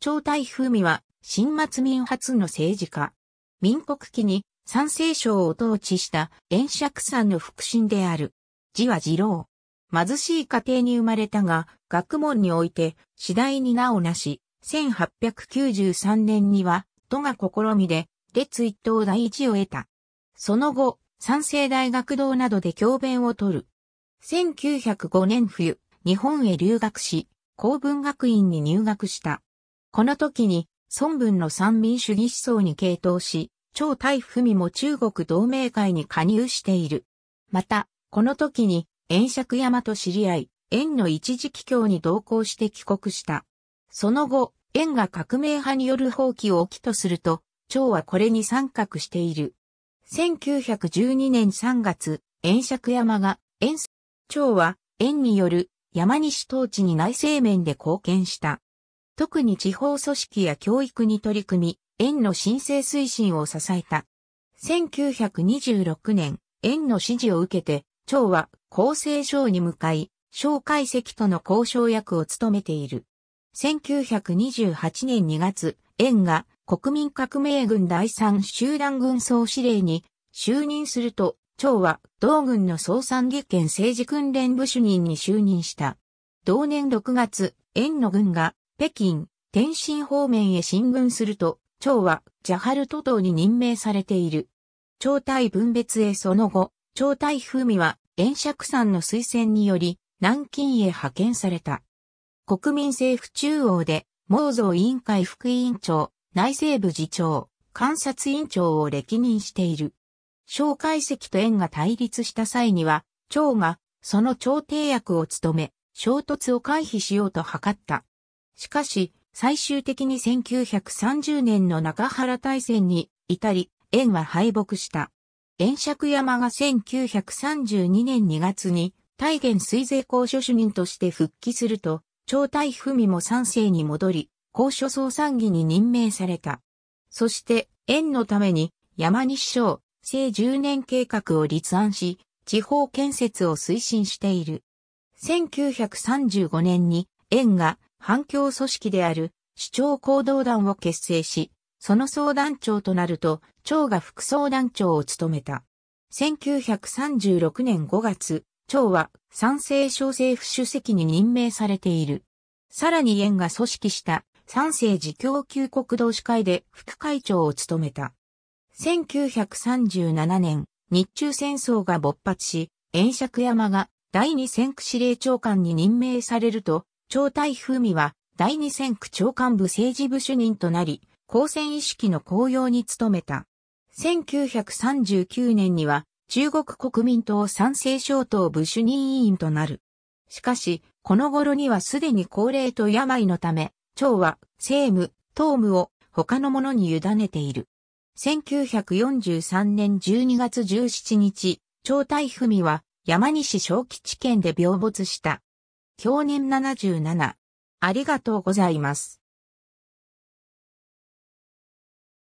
長大風味は、新末民初の政治家。民国期に、三世省を統治した、円釈んの腹心である。字は次郎。貧しい家庭に生まれたが、学問において、次第に名をなし、1893年には、都が試みで、列一等第一を得た。その後、三世大学堂などで教鞭を取る。1905年冬、日本へ留学し、公文学院に入学した。この時に、孫文の三民主義思想に傾倒し、超大文も中国同盟会に加入している。また、この時に、炎釈山と知り合い、縁の一時帰郷に同行して帰国した。その後、縁が革命派による放棄を起きとすると、蝶はこれに参画している。1912年3月、炎釈山が、円、蝶は、縁による山西統治に内政面で貢献した。特に地方組織や教育に取り組み、園の申請推進を支えた。1926年、園の指示を受けて、長は厚生省に向かい、省会席との交渉役を務めている。1928年2月、園が国民革命軍第三集団軍総司令に就任すると、長は同軍の総参議権政治訓練部主任に就任した。同年6月、園の軍が北京、天津方面へ進軍すると、長はジャハル都島に任命されている。長体分別へその後、長体風味は、炎釈さんの推薦により、南京へ派遣された。国民政府中央で、毛造委員会副委員長、内政部次長、観察委員長を歴任している。蒋介石と縁が対立した際には、長が、その調停役を務め、衝突を回避しようと図った。しかし、最終的に1930年の中原大戦に至り、円は敗北した。円尺山が1932年2月に大元水税公所主任として復帰すると、超大文も三世に戻り、公所総参議に任命された。そして、円のために山西省、正10年計画を立案し、地方建設を推進している。1935年に、円が反共組織である首長行動団を結成し、その相談長となると、長が副相談長を務めた。1936年5月、長は賛成小政府主席に任命されている。さらに縁が組織した三世自供給国同士会で副会長を務めた。1937年、日中戦争が勃発し、縁釈山が第二戦区司令長官に任命されると、超台風美は、第二戦区長官部政治部主任となり、公選意識の公用に努めた。1939年には、中国国民党賛成省党部主任委員となる。しかし、この頃にはすでに高齢と病のため、長は政務、党務を他の者に委ねている。1943年12月17日、長台味は山西小吉県で病没した。享年77。ありがとうございます。